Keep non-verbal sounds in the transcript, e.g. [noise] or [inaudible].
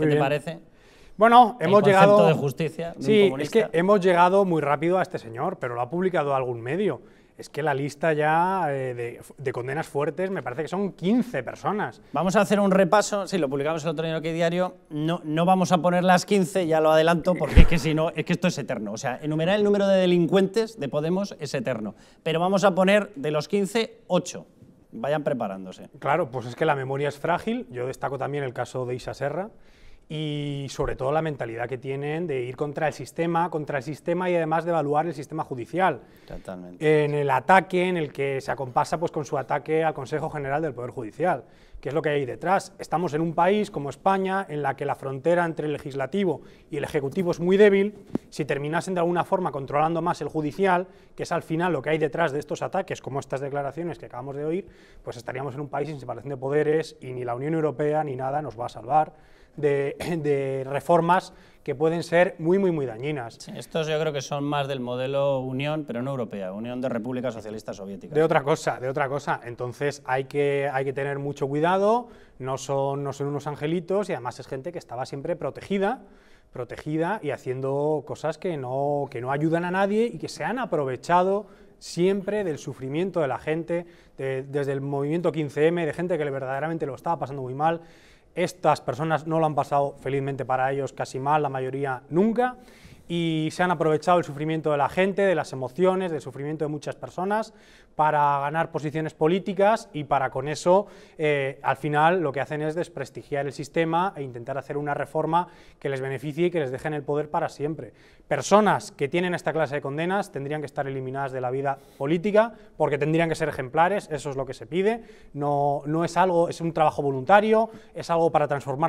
¿Qué te parece? Bueno, hemos el llegado. de justicia. sí, es que hemos llegado muy rápido a este señor, pero lo ha publicado algún medio. Es que la lista ya eh, de, condenas fuertes me parece que son 15 personas. Vamos a hacer un repaso, si sí, lo publicamos el otro día en Diario, no, no vamos a poner las 15, ya lo adelanto, porque es que si no, es que esto es eterno. O sea, enumerar el número de delincuentes de Podemos es eterno. Pero vamos a poner de los 15, 8 vayan preparándose. Claro, pues es que la memoria es frágil. Yo destaco también el caso de Isa Serra, y sobre todo la mentalidad que tienen de ir contra el sistema, contra el sistema y además de evaluar el sistema judicial. Totalmente. En el ataque en el que se acompasa pues, con su ataque al Consejo General del Poder Judicial, que es lo que hay detrás. Estamos en un país como España en la que la frontera entre el legislativo y el ejecutivo es muy débil. Si terminasen de alguna forma controlando más el judicial, que es al final lo que hay detrás de estos ataques, como estas declaraciones que acabamos de oír, pues estaríamos en un país sin separación de poderes y ni la Unión Europea ni nada nos va a salvar [clears throat] de, reformas que pueden ser muy, muy, muy dañinas. estos yo creo que son más del modelo Unión, pero no europea, Unión de Repúblicas Socialistas Soviéticas. De otra cosa, de otra cosa. Entonces hay que, hay que tener mucho cuidado, no son, no son unos angelitos y además es gente que estaba siempre protegida protegida y haciendo cosas que no, que no ayudan a nadie y que se han aprovechado siempre del sufrimiento de la gente, desde el movimiento 15M, de gente que verdaderamente lo estaba pasando muy mal. Estas personas no lo han pasado felizmente para ellos casi mal, la mayoría nunca, y se han aprovechado el sufrimiento de la gente, de las emociones, del sufrimiento de muchas personas para ganar posiciones políticas y para con eso eh, al final lo que hacen es desprestigiar el sistema e intentar hacer una reforma que les beneficie y que les deje en el poder para siempre. Personas que tienen esta clase de condenas tendrían que estar eliminadas de la vida política porque tendrían que ser ejemplares, eso es lo que se pide, no, no es algo, es un trabajo voluntario, es algo para transformar la